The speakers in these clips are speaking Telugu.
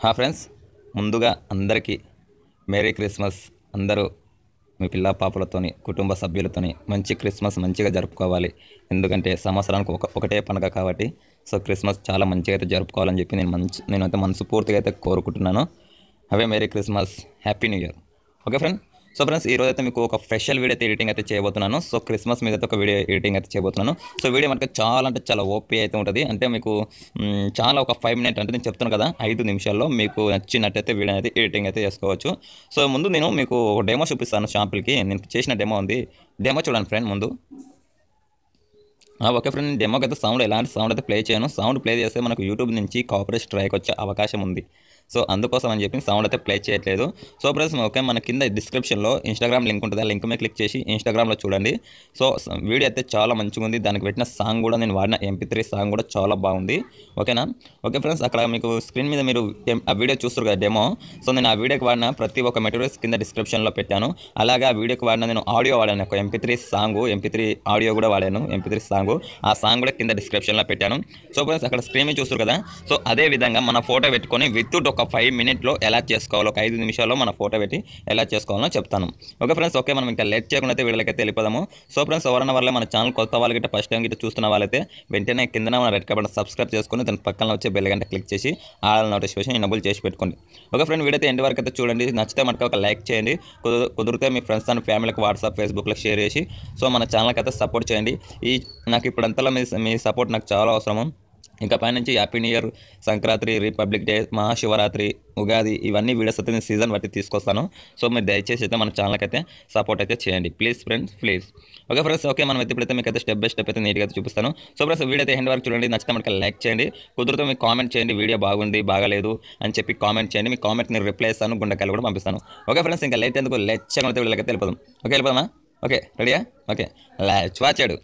హా ఫ్రెండ్స్ ముందుగా అందరికీ మేరీ క్రిస్మస్ అందరూ మీ పిల్ల పాపలతోని కుటుంబ సభ్యులతోని మంచి క్రిస్మస్ మంచిగా జరుపుకోవాలి ఎందుకంటే సంవత్సరానికి ఒక ఒకటే పండుగ కాబట్టి సో క్రిస్మస్ చాలా మంచిగా అయితే జరుపుకోవాలని చెప్పి నేను మంచి నేనైతే మనస్ఫూర్తిగా అయితే కోరుకుంటున్నాను అవే merry Christmas happy new year okay friend so friends ఈ రోజైతే అయితే మీకు ఒక స్పెషల్ వీడియో అయితే ఎడిటింగ్ అయితే చేయబోతున్నాను సో క్రిస్మస్ మీద అయితే ఒక వీడియో ఎడిటింగ్ అయితే చేయబోతున్నాను సో వీడియో మనకి చాలా అంటే చాలా ఓపీ అయితే ఉంటుంది అంటే మీకు చాలా ఒక ఫైవ్ మినిట్ అంటే నేను చెప్తాను కదా ఐదు నిమిషాల్లో మీకు నచ్చినట్టయితే వీడియో అయితే ఎడిటింగ్ అయితే చేసుకోవచ్చు సో ముందు నేను మీకు డెమో చూపిస్తాను షాంపుల్కి నేను చేసిన డెమో ఉంది డెమో చూడండి ఫ్రెండ్ ముందు ఓకే ఫ్రెండ్ డెమోకి అయితే సౌండ్ ఎలాంటి సౌండ్ అయితే ప్లే చేయను సౌండ్ ప్లే చేస్తే మనకు యూట్యూబ్ నుంచి కాపరేట్ స్ట్రైక్ వచ్చే అవకాశం ఉంది సో అందుకోసం అని చెప్పి సౌండ్ అయితే ప్లే చేయట్లేదు సో ప్లస్ ఓకే మన కింద డిస్క్రిప్షన్లో ఇన్స్టాగ్రామ్ లింక్ ఉంటుంది ఆ లింక్ మీద క్లిక్ చేసి ఇన్స్టాగ్రామ్లో చూడండి సో వీడియో అయితే చాలా మంచిగా ఉంది దానికి పెట్టిన సాంగ్ కూడా నేను వాడిన ఎంపీ త్రీ సాంగ్ కూడా చాలా బాగుంది ఓకేనా ఓకే ఫ్రెండ్స్ అక్కడ మీకు స్క్రీన్ మీద మీరు ఆ వీడియో చూస్తారు కదా డెమో సో నేను ఆ వీడియోకి వాడిన ప్రతి ఒక్క మెటీరియల్స్ కింద డిస్క్రిప్షన్లో పెట్టాను అలాగే ఆ వీడియోకి వాడిన నేను ఆడియో వాడాను ఒక MP three song MP three audio కూడా వాడాను ఎంపీ త్రీ సాంగ్ సాంగ్ ఆ సాంగ్ కూడా కింద డిస్క్రిప్షన్లో పెట్టాను సో ఫ్రెండ్స్ అక్కడ స్క్రీన్ చూస్తారు కదా సో అదే విధంగా మన ఫోటో పెట్టుకొని విత్అవుట్ ఒక ఫైవ్ మినిట్లో ఎలా చేసుకోవాలో ఒక ఐదు నిమిషాల్లో మన ఫోటో పెట్టి ఎలా చేసుకోవాలో చెప్తాను ఓకే ఫ్రెండ్స్ ఓకే మనం ఇంకా లెట్ చేయకుండా అయితే వీడియోలకైతే వెళ్ళిపోదాము సో ఫ్రెండ్స్ ఎవరైనా వల్ల మన ఛానల్ కొత్త వాళ్ళకి ఫస్ట్ టైం గిట్ట చూస్తున్న వాళ్ళైతే వెంటనే కింద మన రెడ్ కబడ్ సబ్స్క్రైబ్ చేసుకుని దాని పక్కన వచ్చే బెల్ గంట క్లిక్ చేసి ఆడాల నోటిఫికేషన్ ఎనబుల్ చేసి పెట్టుకోండి ఓకే ఫ్రెండ్ వీడియో ఎండ్ వరకు అయితే చూడండి నచ్చితే మనకు ఒక లైక్ చేయండి కుదిరితే మీ ఫ్రెండ్స్ అండ్ ఫ్యామిలీకి వాట్సాప్ ఫేస్బుక్లో షేర్ చేసి సో మన ఛానల్కి అయితే సపోర్ట్ చేయండి ఈ నాకు ఇప్పుడు అంతలా మీ మీ సపోర్ట్ నాకు చాలా అవసరము ఇంకా పైనుంచి happy new year Sankranti Republic Day Mahashivratri Ugadi ఇవన్నీ వీడియోస్ అయితే నేను సీజన్ బట్టి తీసుకొస్తాను సో మీరు దయచేసి అయితే మన ఛానల్కి అయితే సపోర్ట్ అయితే చేయండి please friends please okay friends okay మనం ఇప్పుడైతే మీకు అయితే స్టెప్ బై స్టెప్ అయితే నీట్గా అయితే చూపిస్తాను సో ఫ్రెండ్స్ వీడియో అయితే ఎండ్ వరకు చూడండి నచ్చితే మనకి లైక్ చేయండి కుదిరితే మీకు కామెంట్ చేయండి వీడియో బాగుంది బాగాలేదు అని చెప్పి కామెంట్ చేయండి మీ కామెంట్ నేను రిప్లై ఇస్తాను గుండెకాయలు కూడా పంపిస్తాను ఓకే ఫ్రెండ్స్ ఇంకా లేట్ ఎందుకు లెచ్చగా అయితే వీళ్ళకైతే వెళ్ళిపోదాం ఓకే వెళ్ళిపోదామా ఓకే రెడీయా ఓకే లాచ్ వాచాడు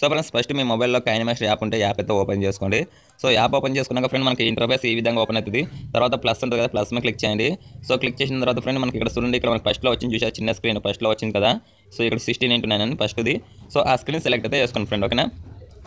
సో ఫ్రెండ్స్ ఫస్ట్ మీ మొబైల్లో కైనమాక్స్ యాప్ ఉంటే యాప్ అయితే ఓపెన్ చేసుకోండి సో యాప్ ఓపెన్ చేసుకున్నాక ఫ్రెండ్ మనకి ఇంటర్ఫేస్ ఈ విధంగా ఓపెన్ అవుతుంది తర్వాత ప్లస్ ఉంటుంది కదా ప్లస్ మీద క్లిక్ చేయండి సో క్లిక్ చేసిన తర్వాత ఫ్రెండ్ మనకి ఇక్కడ చూడండి ఇక్కడ మనకి ఫస్ట్లో వచ్చింది చూసా చిన్న స్క్రీన్ ఫస్ట్లో వచ్చింది కదా సో ఇక్కడ సిక్స్టీన్ ఇంటూ నైన్ అని ఫస్ట్ది సో ఆ స్క్రీన్ సెలెక్ట్ అయితే చేసుకోండి ఫ్రెండ్ ఓకేనా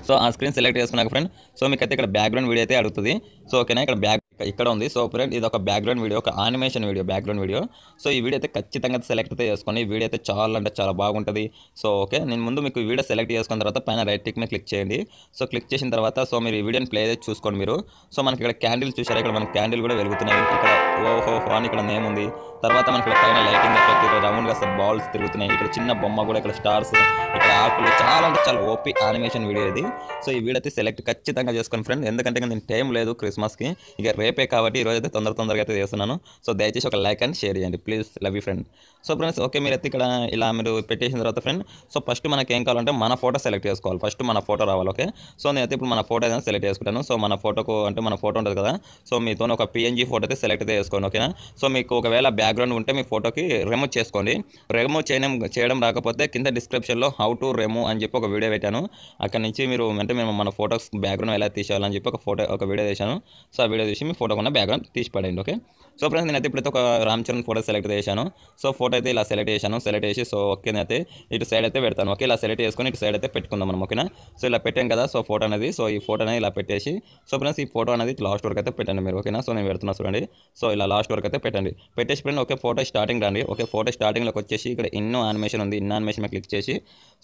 సో ఆ స్క్రీన్ సెలెక్ట్ చేసుకున్నాక ఫ్రెండ్ సో మీకు అయితే ఇక్కడ బ్యాక్గ్రౌండ్ వీడియో అయితే అడుగుతుంది సో ఓకేనా ఇక్కడ బ్యాక్ ఇక్కడ ఉంది సో ఫ్రెండ్ ఇది ఒక బ్యాక్గ్రౌండ్ వీడియో ఒక animation video background video so ఈ వీడియో అయితే ఖచ్చితంగా సెలెక్ట్ అయితే చేసుకొని ఈ వీడియో అయితే చాలా అంటే చాలా బాగుంటుంది సో ఓకే నేను ముందు మీకు వీడియో సెలెక్ట్ చేసుకున్న తర్వాత పైన రైట్ టిక్ మీద క్లిక్ చేయండి సో క్లిక్ చేసిన తర్వాత సో మీరు ఈ వీడియోని ప్లే అయితే చూసుకోండి మీరు సో మనకి ఇక్కడ క్యాండిల్ చూసారు ఇక్కడ మనకి క్యాండిల్ కూడా వెలుగుతున్నాయి ఇక్కడ ఓహో అని ఇక్కడ నేమ్ ఉంది తర్వాత మనకి ఇక్కడ పైన లైటింగ్ ఎఫెక్ట్ ఇక్కడ సార్ బాల్స్ తిరుగుతున్నాయి ఇక్కడ చిన్న బొమ్మ కూడా ఇక్కడ స్టార్స్ ఇక్కడ ఆకులు చాలా అంటే చాలా ఓపీ ఆనిమేషన్ వీడియో ఇది సో ఈ వీడియో అయితే సెలెక్ట్ ఖచ్చితంగా చేసుకోండి ఫ్రెండ్ ఎందుకంటే నేను టైం లేదు క్రిస్మస్కి ఇక రేపు రేపే కాబట్టి ఈరోజు అయితే తొందర తొందరగా అయితే చేస్తున్నాను సో దయచేసి ఒక లైక్ అండ్ షేర్ చేయండి please love you friend so friends okay మీరు అయితే ఇక్కడ ఇలా మీరు పెట్టేసిన తర్వాత ఫ్రెండ్ సో ఫస్ట్ మనకి ఏం కావాలంటే మన ఫోటో సెలెక్ట్ చేసుకోవాలి ఫస్ట్ మన ఫోటో రావాలి ఓకే సో నేనైతే ఇప్పుడు మన ఫోటో అయితే సెలెక్ట్ చేసుకుంటాను సో మన ఫోటోకు అంటే మన ఫోటో ఉంటుంది కదా సో మీతో ఒక పిఎన్జీ ఫోటో అయితే సెలెక్ట్ అయితే చేసుకోండి ఓకేనా సో మీకు ఒకవేళ బ్యాక్గ్రౌండ్ ఉంటే మీ ఫోటోకి రిమూవ్ చేసుకోండి రిమూవ్ చేయడం చేయడం రాకపోతే కింద డిస్క్రిప్షన్లో హౌ టు రిమూవ్ అని చెప్పి ఒక వీడియో పెట్టాను అక్కడ నుంచి మీరు అంటే మేము మన ఫోటోస్ బ్యాక్గ్రౌండ్ ఎలా తీసేయాలని చెప్పి ఒక ఫోటో ఒక వీడియో చేశాను సో ఆ వీడియో చూసి మీ ఫోటో కూడా బ్యాక్గ్రౌండ్ తీసి పడేయండి ఓకే సో ఫ్రెండ్స్ నేనైతే ఇప్పుడైతే ఒక రామ్ చరణ్ ఫోటో సెలెక్ట్ చేశాను సో ఫోటో అయితే ఇలా సెలెక్ట్ చేశాను సెలెక్ట్ చేసి సో ఓకే అయితే ఇటు సైడ్ అయితే పెడతాను ఓకే ఇలా సెలెక్ట్ చేసుకొని ఇటు సైడ్ అయితే పెట్టుకుందాం మనం ఓకేనా సో ఇలా పెట్టాం కదా సో ఫోటో అనేది సో ఈ ఫోటో అనేది ఇలా పెట్టేసి సో ఫ్రెండ్స్ ఈ ఫోటో అనేది లాస్ట్ వరకు అయితే పెట్టండి మీరు ఓకేనా సో నేను పెడుతున్నా చూడండి సో ఇలా లాస్ట్ వరకు అయితే పెట్టండి పెట్టేసి ఫ్రెండ్ ఓకే ఫోటో స్టార్టింగ్ రండి ఓకే ఫోటో స్టార్టింగ్లోకి వచ్చేసి ఇక్కడ ఎన్నో ఆనిమేషన్ ఉంది ఇన్ ఆనిమేషన్ క్లిక్ చేసి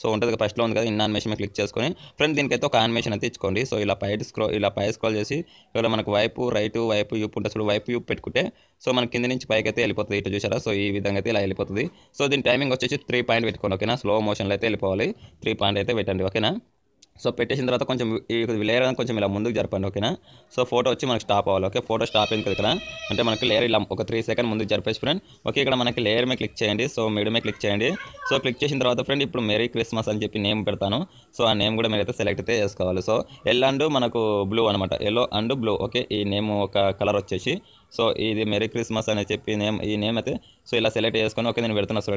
సో ఉంటుంది ఫస్ట్లో ఉంది కదా ఇన్ ఆనిమేషన్ క్లిక్ చేసుకొని ఫ్రెండ్ దీనికైతే ఒక ఆనిమేషన్ అయితే ఇచ్చుకోండి సో ఇలా పై స్క్రో ఇలా పై స్క్రోల్ చేసి ఇక్కడ మనకు వైపు రైటు వైపు యూప్ ఉంటే చూడు వైపు యూప్ పెట్టుకుంటే సో మన కింద నుంచి పైకి అయితే వెళ్ళిపోతుంది ఇటు చూసారా సో ఈ విధంగా అయితే ఇలా వెళ్ళిపోతుంది సో దీని టైమింగ్ వచ్చేసి త్రీ పాయింట్ పెట్టుకోండి ఓకేనా స్లో మోషన్లో అయితే వెళ్ళిపోవాలి త్రీ పాయింట్ అయితే పెట్టండి ఓకేనా సో పెట్టేసిన తర్వాత కొంచెం లేయర్ కొంచెం ఇలా ముందుకు జరపండి ఓకేనా సో ఫోటో వచ్చి మనకి స్టాప్ అవ్వాలి ఓకే ఫోటో స్టాప్ అయింది ఇక్కడ అంటే మనకి లేయర్ ఇలా ఒక త్రీ సెకండ్ ముందుకు జరిపేసి ఫ్రెండ్ ఓకే ఇక్కడ మనకి లేయర్ మీద క్లిక్ చేయండి సో మీద క్లిక్ చేయండి సో క్లిక్ చేసిన తర్వాత ఫ్రెండ్ ఇప్పుడు మెరీ క్రిస్మస్ అని చెప్పి నేమ్ పెడతాను సో ఆ నేమ్ కూడా మీరైతే సెలెక్ట్ అయితే చేసుకోవాలి సో ఎల్ అండ్ మనకు బ్లూ అనమాట ఎల్లో అండ్ బ్లూ ఓకే ఈ నేమ్ ఒక కలర్ వచ్చేసి సో ఇది మెరీ క్రిస్మస్ అని చెప్పి నేమ్ ఈ నేమ్ అయితే సో ఇలా సెలెక్ట్ చేసుకొని ఓకే నేను పెడుతున్నా సో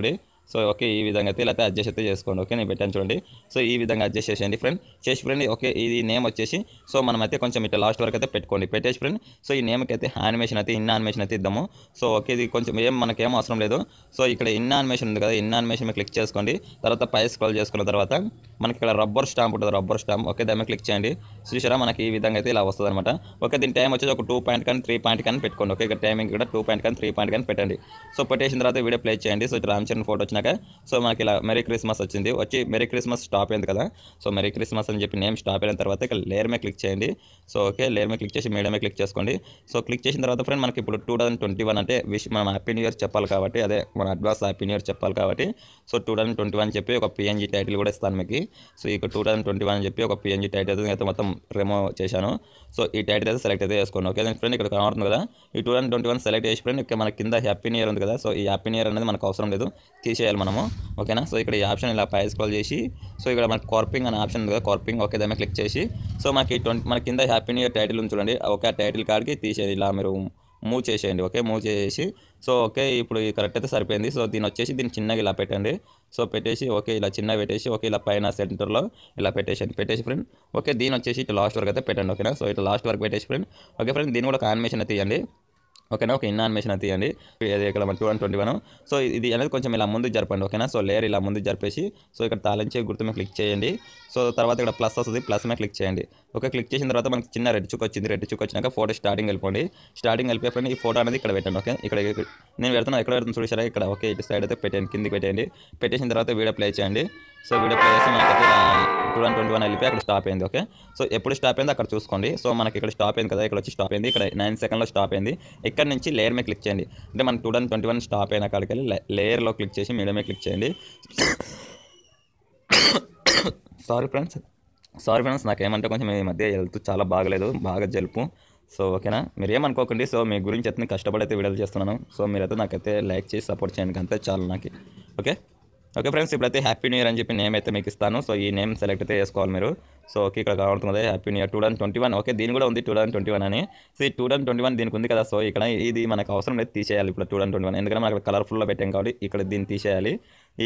సో ఓకే ఈ విధంగా అయితే లేకపోతే అడ్జస్ట్ అయితే చేసుకోండి ఓకే నేను పెట్టాను చూడండి సో ఈ విధంగా అడ్జస్ట్ చేసేయండి ఫ్రెండ్ చేసి ఫ్రెండ్ ఓకే ఇది నేమ్ వచ్చేసి సో మనం అయితే కొంచెం ఇట్లా లాస్ట్ వరకు అయితే పెట్టుకోండి పెట్టేసి ఫ్రెండ్ సో ఈ నేమ్కి అయితే యానిమేషన్ అయితే ఇన్ ఆనిమేషన్ అయితే ఇద్దాము సో ఓకే ఇది కొంచెం ఏం మనకేం అవసరం లేదు సో ఇక్కడ ఇన్ ఆనిమేషన్ ఉంది కదా ఇన్ యానిమేషన్ క్లిక్ చేసుకోండి తర్వాత పై స్క్రోల్ చేసుకున్న తర్వాత మనకి ఇక్కడ రబ్బర్ స్టాంప్ ఉంటుంది రబ్బర్ స్టాంప్ ఓకే దాని క్లిక్ చేయండి చూసారా మనకి ఈ విధంగా అయితే ఇలా వస్తుంది అనమాట ఓకే దీని టైం వచ్చేసి ఒక టూ పాయింట్ కానీ త్రీ పాయింట్ కానీ పెట్టుకోండి ఓకే ఇక్కడ టైమింగ్ కూడా టూ పాయింట్ కానీ త్రీ పాయింట్ కానీ పెట్టండి సో పెట్టేసిన తర్వాత వీడియో ప్లే చేయండి సో రామ్ చరణ్ ఫోటో వచ్చినాక సో మనకి ఇలా మెరీ క్రిస్మస్ వచ్చింది వచ్చి మెరీ క్రిస్మస్ స్టాప్ అయింది కదా సో మెరీ క్రిస్మస్ అని చెప్పి నేమ్ స్టాప్ అయిన తర్వాత ఇక్కడ లేయర్ మీద క్లిక్ చేయండి సో ఓకే లేర్ మీద క్లిక్ చేసి మీడియా క్లిక్ చేసుకోండి సో క్లిక్ చేసిన తర్వాత ఫ్రెండ్ మనకి ఇప్పుడు టూ ట్వంటీ వన్ అంటే విష్ మనం హ్యాపీ న్యూ ఇయర్ చెప్పాలి కాబట్టి అదే మన అడ్వాన్స్ హ్యాపీ న్యూ ఇయర్ చెప్పాలి కాబట్టి so two thousand twenty one చెప్పి ఒక పిఎన్జీ టైటిల్ కూడా ఇస్తాను మీకు సో ఇక టూ థౌసండ్ ట్వంటీ వన్ అని చెప్పి ఒక పిఎన్జి టైటిల్ అయితే మొత్తం రిమూవ్ చేశాను సో ఈ టైటిల్ అయితే సెలెక్ట్ అయితే చేసుకోండి ఓకే ఫ్రెండ్ ఇక్కడ కనబడుతుంది కదా ఈ two thousand twenty one select చేసి ఫ్రెండ్ ఇక్కడ మన కింద హ్యాపీ ఇయర్ ఉంది కదా సో ఈ హ్యాపీ ఇయర్ అనేది మనకు అవసరం లేదు తీసేయాలి మనము ఓకేనా సో ఇక్కడ ఈ ఆప్షన్ ఇలా పై స్క్రోల్ చేసి సో ఇక్కడ మనకు కార్పింగ్ అనే ఆప్షన్ ఉంది కదా కార్పింగ్ ఓకే దాన్ని క్లిక్ చేసి సో మనకి ట్వంటీ మన కింద హ్యాపీ ఇయర్ టైటిల్ ఉంది చూడండి ఓకే ఆ టైటిల్ కార్డ్కి తీసేది ఇలా మీరు మూవ్ చేసేయండి ఓకే మూవ్ చేసేసి సో ఓకే ఇప్పుడు ఇది కరెక్ట్ అయితే సరిపోయింది సో దీని వచ్చేసి దీన్ని చిన్నగా ఇలా పెట్టండి సో పెట్టేసి ఓకే ఇలా చిన్నగా పెట్టేసి ఓకే ఇలా పైన సెంటర్లో ఇలా పెట్టేసాను పెట్టేసి ఫ్రెండ్ ఓకే దీని వచ్చేసి ఇటు లాస్ట్ వరకు అయితే పెట్టండి ఓకేనా సో ఇటు లాస్ట్ వరకు పెట్టేసి ఫ్రెండ్ ఓకే ఫ్రెండ్ దీన్ని కూడా ఒక అయితే తీయండి ఓకేనా ఒక ఇన్న అనిమేషన్ అది తీయండి అది ఇక్కడ two and twenty one so ఇది అనేది కొంచెం ఇలా ముందు జరపండి ఓకేనా సో లేయర్ ఇలా ముందు జరిపేసి సో ఇక్కడ తాలించే గుర్తు మీద క్లిక్ చేయండి సో తర్వాత ఇక్కడ ప్లస్ వస్తుంది ప్లస్ మీద క్లిక్ చేయండి ఓకే క్లిక్ చేసిన తర్వాత మనకి చిన్న రెడ్ చుక్క వచ్చింది రెడ్ చుక్క వచ్చినాక ఫోటో స్టార్టింగ్ వెళ్ళిపోండి స్టార్టింగ్ వెళ్ళిపోయిన ఈ ఫోటో అనేది ఇక్కడ పెట్టండి ఓకే ఇక్కడ నేను పెడతాను ఎక్కడ పెడుతుంది చూసారా ఇక్కడ ఓకే ఇటు సైడ్ అయితే పెట్టండి కిందికి పెట్టేయండి పెట్టేసిన తర్వాత వీడియో ప్లే చేయండి సో వీడియో ప్లే చేసి మనకి టూ వన్ ట్వంటీ వన్ వెళ్ళిపోయి అక్కడ స్టాప్ అయింది ఓకే సో ఎప్పుడు స్టాప్ అయింది అక్కడ చూసుకోండి సో మనకి ఇక్కడ స్టాప్ అయింది కదా ఇక్కడ వచ్చి స్టాప్ అయింది ఇక్కడ నైన్ సెకండ్లో స్టాప్ అయింది ఇక్కడ నుంచి లేయర్ మీద క్లిక్ చేయండి అంటే మనం టూ ట్వంటీ వన్ స్టాప్ అయిన అక్కడికి వెళ్ళి లేయర్లో క్లిక్ చేసి మీడియమే క్లిక్ చేయండి సారీ ఫ్రెండ్స్ సారీ ఫ్రెండ్స్ నాకేమంటే కొంచెం ఈ మధ్య హెల్త్ చాలా బాగలేదు బాగా జలుపు సో ఓకేనా మీరు ఏమనుకోకండి సో మీ గురించి అయితే కష్టపడి అయితే వీడియోలు చేస్తున్నాను సో మీరైతే నాకైతే లైక్ చేసి సపోర్ట్ చేయండి అంతే చాలు నాకు ఓకే ఓకే ఫ్రెండ్స్ ఇప్పుడైతే హ్యాపీ న్యూ ఇయర్ అని చెప్పి నేమ్ అయితే మీకు ఇస్తాను సో ఈ నేమ్ సెలెక్ట్ అయితే చేసుకోవాలి మీరు సో ఓకే ఇక్కడ కావాలంటుంది happy new year two thousand twenty one okay దీని కూడా ఉంది టూ థౌసండ్ ట్వంటీ వన్ అని సో ఈ టూ థౌసండ్ ట్వంటీ వన్ దీనికి ఉంది కదా సో ఇక్కడ ఇది మనకు అవసరం లేదు తీసేయాలి ఇప్పుడు టూ థౌసండ్ ట్వంటీ వన్ ఎందుకంటే మనకు కలర్ఫుల్లో పెట్టాం కాబట్టి ఇక్కడ దీన్ని తీసేయాలి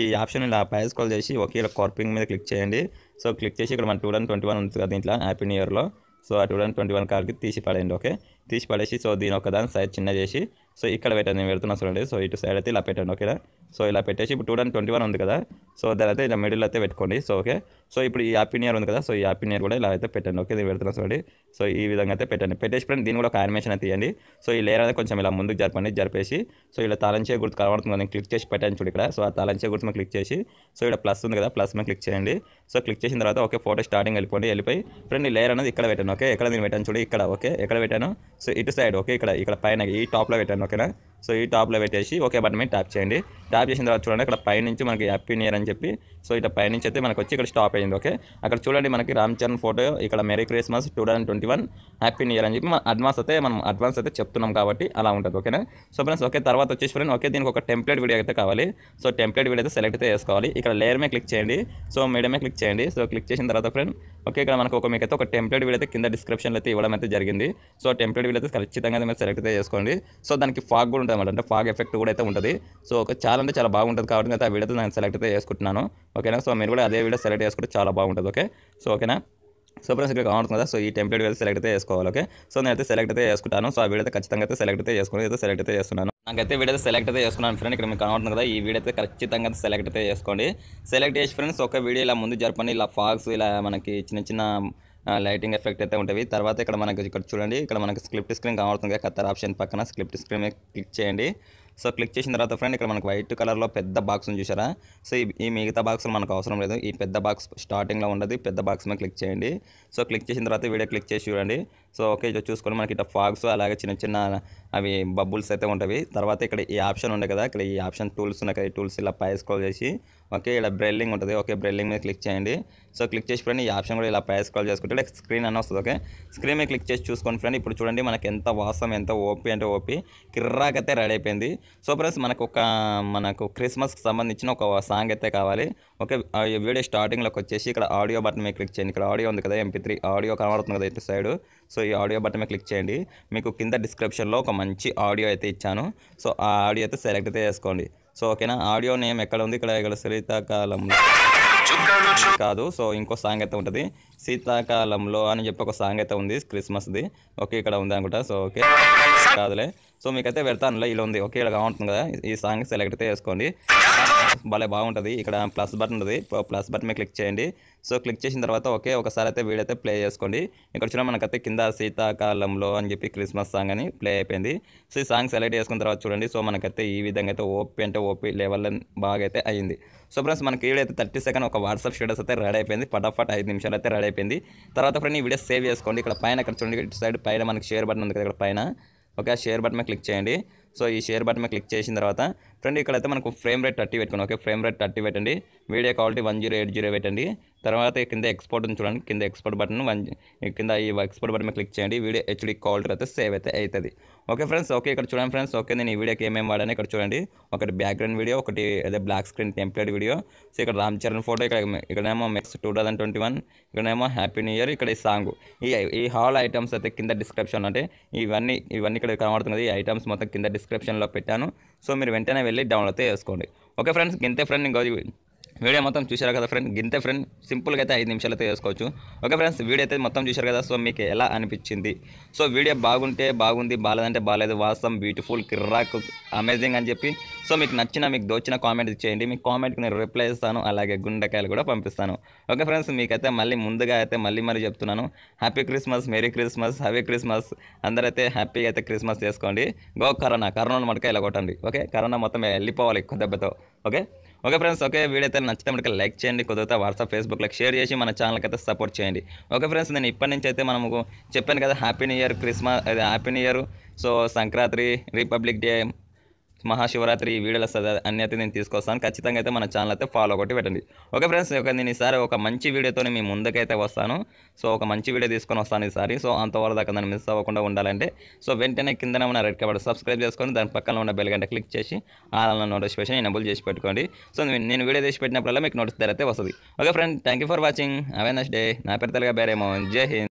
ఈ ఆప్షన్ ఇలా పైస్ కాల్ చేసి ఓకే ఇలా కార్పింగ్ మీద క్లిక్ చేయండి సో క్లిక్ చేసి ఇక్కడ మన టూ థౌసండ్ ట్వంటీ వన్ ఉంది కదా దీంట్లో హ్యాపీ న్యూ ఇయర్లో సో ఆ టూ థౌసండ్ ట్వంటీ వన్ కార్కి తీసి పడేయండి ఓకే తీసి పడేసి సో దీని ఒకదాని సైజ్ చిన్న చేసి సో ఇక్కడ పెట్టండి నేను పెడుతున్నా సో ఇటు సైడ్ అయితే ఇలా పెట్టండి ఓకేనా సో ఇలా పెట్టేసి ఇప్పుడు టూ ట్వంటీ వన్ ఉంది కదా సో దాని అయితే ఇలా మిడిల్ అయితే పెట్టుకోండి సో ఓకే సో ఇప్పుడు ఈ ఇయర్ ఉంది కదా సో ఈ ఇయర్ కూడా ఇలా అయితే పెట్టండి ఓకే దీన్ని పెడుతున్నా చూడండి సో ఈ విధంగా అయితే పెట్టండి పెట్టేసి ఫ్రెండ్ దీన్ని కూడా ఒక యానిమేషన్ అయితే తీయండి సో ఈ లేయర్ అనేది కొంచెం ఇలా ముందుకు జరపండి జరిపేసి సో ఇలా తాళంచే గుర్తు కనబడుతుంది నేను క్లిక్ చేసి పెట్టాను చూడు ఇక్కడ సో ఆ తాళంచే గుర్తు మీద క్లిక్ చేసి సో ఇక్కడ ప్లస్ ఉంది కదా ప్లస్ మీద క్లిక్ చేయండి సో క్లిక్ చేసిన తర్వాత ఓకే ఫోటో స్టార్టింగ్ వెళ్ళిపోండి వెళ్ళిపోయి ఫ్రెండ్ ఈ లేయర్ అనేది ఇక్కడ పెట్టాను ఓకే ఎక్కడ నేను పెట్టాను చూడు ఇక్కడ ఓకే ఎక్కడ పెట్టాను సో ఇటు సైడ్ ఓకే ఇక్కడ ఇక్కడ పైన ఈ టాప్లో పెట్టాను ఓకేనా సో ఈ టాప్లో పెట్టేసి ఓకే బటన్ మీద ట్యాప్ చేయండి ట్యాప్ చేసిన తర్వాత చూడండి అక్కడ పైనుంచి మనకి హ్యాపీ నియర్ అని చెప్పి సో ఇట్లా పైనుంచి అయితే మనకు వచ్చి ఇక్కడ స్టాప్ అయ్యింది ఓకే అక్కడ చూడండి మనకి రామ్ చరణ్ ఫోటో ఇక్కడ merry Christmas two thousand twenty one happy new year అని చెప్పి మనం అడ్వాన్స్ అయితే మనం అడ్వాన్స్ అయితే చెప్తున్నాం కాబట్టి అలా ఉంటుంది ఓకేనా సో ఫ్రెండ్స్ ఓకే తర్వాత వచ్చేసి ఫ్రెండ్ ఓకే దీనికి ఒక టెంప్లెట్ వీడియో అయితే కావాలి సో టెంప్లెట్ వీడియో అయితే సెలెక్ట్ అయితే చేసుకోవాలి ఇక్కడ లేయర్ మీద క్లిక్ చేయండి సో మీడియమే క్లిక్ చేయండి సో క్లిక్ చేసిన తర్వాత ఫ్రెండ్ ఓకే ఇక్కడ మనకు ఒక మీకైతే ఒక టెంప్లెట్ వీడియో అయితే కింద డిస్క్రిప్షన్లో అయితే ఇవ్వడం అయితే జరిగింది సో టెంప్లెట్ వీడియో అయితే ఖచ్చితంగా మీరు సెలెక్ట్ అయితే చేసుకోండి సో దానికి ఫాగ్ కూడా ఉంటుంది అనమాట అంటే ఫాగ్ ఎఫెక్ట్ కూడా అయితే ఉంటుంది సో ఒక చాలా అంటే చాలా బాగుంటుంది కాబట్టి అయితే ఆ వీడియో నేను సెలెక్ట్ అయితే చేసుకుంటున్నాను ఓకేనా సో మీరు కూడా అదే వీడియో సెలెక్ట్ చేసుకుంటే చాలా బాగుంటుంది ఓకే సో ఓకేనా సో ఫ్రెండ్స్ ఇక్కడ కావాలి కదా సో ఈ టెంప్లెట్ అయితే సెలెక్ట్ అయితే చేసుకోవాలి ఓకే సో అయితే సెలెక్ట్ అయితే చేసుకుంటాను సో ఆ వీడియో అయితే ఖచ్చితంగా అయితే సెలెక్ట్ అయితే చేసుకుని అయితే సెలెక్ట్ అయితే చేస్తున్నాను నాకైతే వీడియో సెలెక్ట్ అయితే చేసుకున్నాను ఫ్రెండ్ ఇక్కడ మీకు కనబడుతుంది కదా ఈ వీడియో అయితే ఖచ్చితంగా సెలెక్ట్ అయితే చేసుకోండి సెలెక్ట్ చేసి ఫ్రెండ్స్ ఒక వీడియో ఇలా ముందు జరపండి ఇలా ఫాగ్స్ ఇలా మనకి చిన్న చిన్న లైటింగ్ ఎఫెక్ట్ అయితే ఉంటుంది తర్వాత ఇక్కడ మనకు ఇక్కడ చూడండి ఇక్కడ మనకు స్క్రిప్ట్ స్క్రీన్ కనబడుతుంది కత్తర్ ఆప్షన్ పక్కన స్క్రిప్ట్ స్క్రీన్ మీద క్లిక్ చేయండి సో క్లిక్ చేసిన తర్వాత ఫ్రెండ్ ఇక్కడ మనకు వైట్ కలర్లో పెద్ద బాక్స్ చూసారా సో ఈ మిగతా బాక్స్ మనకు అవసరం లేదు ఈ పెద్ద బాక్స్ స్టార్టింగ్లో ఉండదు పెద్ద బాక్స్ మీద క్లిక్ చేయండి సో క్లిక్ చేసిన తర్వాత వీడియో క్లిక్ చేసి చూడండి సో ఓకే ఇది చూసుకొని మనకి ఇట్లా ఫాగ్స్ అలాగే చిన్న చిన్న అవి బబ్బుల్స్ అయితే ఉంటాయి తర్వాత ఇక్కడ ఈ ఆప్షన్ ఉండే కదా ఇక్కడ ఈ ఆప్షన్ టూల్స్ ఉన్నాయి కదా ఈ టూల్స్ ఇలా పై స్క్రోల్ చేసి ఓకే ఇలా బ్రెల్లింగ్ ఉంటుంది ఓకే బ్రెల్లింగ్ మీద క్లిక్ చేయండి సో క్లిక్ చేసి ఫ్రెండ్ ఈ ఆప్షన్ కూడా ఇలా పై స్క్రోల్ చేసుకుంటే లైక్ స్క్రీన్ అని వస్తుంది ఓకే స్క్రీన్ మీద క్లిక్ చేసి చూసుకోండి ఫ్రెండ్ ఇప్పుడు చూడండి మనకి ఎంత వాసం ఎంత ఓపి అంటే ఓపి కిర్రాకైతే రెడీ అయిపోయింది సో ఫ్రెండ్స్ మనకు ఒక మనకు క్రిస్మస్కి సంబంధించిన ఒక సాంగ్ అయితే కావాలి ఓకే వీడియో స్టార్టింగ్లోకి వచ్చేసి ఇక్కడ ఆడియో బటన్ మీద క్లిక్ చేయండి ఇక్కడ ఆడియో ఉంది కదా ఎంపీ త్రీ ఆడియో కనబడుతుంది కదా ఇటు సైడ్ సో ఈ ఆడియో బటన్ మీద క్లిక్ చేయండి మీకు కింద డిస్క్రిప్షన్లో ఒక మంచి ఆడియో అయితే ఇచ్చాను సో ఆ ఆడియో అయితే సెలెక్ట్ అయితే చేసుకోండి సో ఓకేనా ఆడియో నేమ్ ఎక్కడ ఉంది ఇక్కడ ఇక్కడ శీతాకాలంలో కాదు సో ఇంకో సాంగ్ అయితే ఉంటుంది శీతాకాలంలో అని చెప్పి ఒక సాంగ్ అయితే ఉంది క్రిస్మస్ది ఓకే ఇక్కడ ఉంది అనుకుంటా సో ఓకే కాదులే సో మీకైతే పెడతానులే ఇలా ఉంది ఓకే ఇలా బాగుంటుంది కదా ఈ సాంగ్ సెలెక్ట్ అయితే చేసుకోండి భలే బాగుంటుంది ఇక్కడ ప్లస్ బటన్ ఉంటుంది ప్లస్ బటన్ మీద క్లిక్ చేయండి సో క్లిక్ చేసిన తర్వాత ఓకే ఒకసారి అయితే వీడియో అయితే ప్లే చేసుకోండి ఇక్కడ చూడండి మనకైతే కింద శీతాకాలంలో అని చెప్పి క్రిస్మస్ సాంగ్ అని ప్లే అయిపోయింది సో ఈ సాంగ్ సెలెక్ట్ చేసుకున్న తర్వాత చూడండి సో మనకైతే ఈ విధంగా అయితే ఓపీ అంటే ఓపీ లెవెల్ బాగా అయితే అయింది సో ఫ్రెండ్స్ మనకి వీడియో థర్టీ సెకండ్ ఒక వాట్సాప్ స్టేటస్ అయితే రెడీ అయిపోయింది ఫటాఫట్ ఐదు నిమిషాలు అయితే రెడీ అయిపోయింది తర్వాత ఫ్రెండ్ ఈ వీడియో సేవ్ చేసుకోండి ఇక్కడ పైన ఇక్కడ చూడండి ఇటు సైడ్ పైన మనకి షేర్ బటన్ ఉంది కదా ఇక్కడ పైన ఓకే షేర్ బటన్ క్లిక్ చేయండి సో ఈ షేర్ బటన్ క్లిక్ చేసిన తర్వాత ఫ్రెండ్ ఇక్కడ అయితే మనకు ఫ్రేమ్ రేట్ థర్టీ పెట్టుకున్నాం ఓకే ఫ్రేమ్ రేట్ థర్టీ పెట్టండి video quality one zero eight zero పెట్టండి తర్వాత కింద ఎక్స్పోర్ట్ ఉంది చూడండి కింద ఎక్స్పోర్ట్ బటన్ వన్ కింద ఈ ఎక్స్పోర్ట్ బటన్ క్లిక్ చేయండి వీడియో హెచ్డీ క్వాలిటీ అయితే సేవ్ అయితే అవుతుంది ఓకే ఫ్రెండ్స్ ఓకే ఇక్కడ చూడండి ఫ్రెండ్స్ ఓకే నేను ఈ వీడియోకి ఏమేమి వాడాను ఇక్కడ చూడండి ఒకటి బ్యాక్గ్రౌండ్ వీడియో ఒకటి అదే black screen template video so ఇక్కడ రామ్ చరణ్ ఫోటో ఇక్కడ ఇక్కడేమో మెక్స్ టూ థౌసండ్ ట్వంటీ వన్ ఇక్కడేమో హ్యాపీ న్యూ ఇయర్ ఇక్కడ ఈ సాంగ్ ఈ ఈ హాల్ ఐటమ్స్ అయితే కింద డిస్క్రిప్షన్ అంటే ఇవన్నీ ఇవన్నీ ఇక్కడ కనబడుతుంది ఈ ఐటమ్స్ మొత్తం కింద డిస్క్రిప్షన్లో పెట్టాను సో మీరు వెంటనే వెళ్ళి డౌన్లోడ్ చేసుకోండి ఓకే ఫ్రెండ్స్ ఇంతే ఫ్రెండ్ ఇంకో వీడియో మొత్తం చూశారు కదా ఫ్రెండ్ గింతే ఫ్రెండ్ సింపుల్గా అయితే ఐదు నిమిషాలు అయితే చేసుకోవచ్చు ఓకే ఫ్రెండ్స్ వీడియో అయితే మొత్తం చూశారు కదా సో మీకు ఎలా అనిపించింది సో వీడియో బాగుంటే బాగుంది బాగాలేదంటే బాగాలేదు వాస్తవం బ్యూటిఫుల్ కిర్రాక్ అమేజింగ్ అని చెప్పి సో మీకు నచ్చిన మీకు దోచిన కామెంట్ ఇచ్చేయండి మీ కామెంట్కి నేను రిప్లై ఇస్తాను అలాగే గుండెకాయలు కూడా పంపిస్తాను ఓకే ఫ్రెండ్స్ మీకైతే మళ్ళీ ముందుగా అయితే మళ్ళీ మరీ చెప్తున్నాను happy Christmas merry Christmas happy Christmas అందరైతే హ్యాపీగా అయితే క్రిస్మస్ చేసుకోండి గో కరోనా కరోనా మటుక ఇలా కొట్టండి ఓకే కరోనా మొత్తం వెళ్ళిపోవాలి ఎక్కువ దెబ్బతో okay okay friends okay video అయితే నచ్చితే మనకి లైక్ చేయండి కుదిరితే వాట్సాప్ ఫేస్బుక్లో షేర్ చేసి మన ఛానల్కి అయితే సపోర్ట్ చేయండి ఓకే ఫ్రెండ్స్ నేను ఇప్పటి నుంచి అయితే మనము చెప్పాను కదా happy new year Christmas happy new year so Sankranti Republic Day Mahashivratri వీడియోలు వస్తుంది అన్ని అయితే నేను తీసుకొస్తాను ఖచ్చితంగా అయితే మన ఛానల్ అయితే ఫాలో ఒకటి పెట్టండి ఓకే ఫ్రెండ్స్ ఒక నేను ఈసారి ఒక మంచి వీడియోతో మీ ముందుకైతే వస్తాను సో ఒక మంచి వీడియో తీసుకొని వస్తాను ఈసారి సో అంతవరకు దాకా దాన్ని మిస్ అవ్వకుండా ఉండాలంటే సో వెంటనే కింద ఉన్న రెడ్ కబడ్ సబ్స్క్రైబ్ చేసుకొని దాని పక్కన ఉన్న బెల్ గంట క్లిక్ చేసి ఆ నోటిఫికేషన్ ఎనబుల్ చేసి పెట్టుకోండి సో నేను వీడియో తీసి పెట్టినప్పుడల్లా మీకు ధర అయితే వస్తుంది okay friend thank for watching away next day నా పెద్దలుగా బేరేమో జై హింద్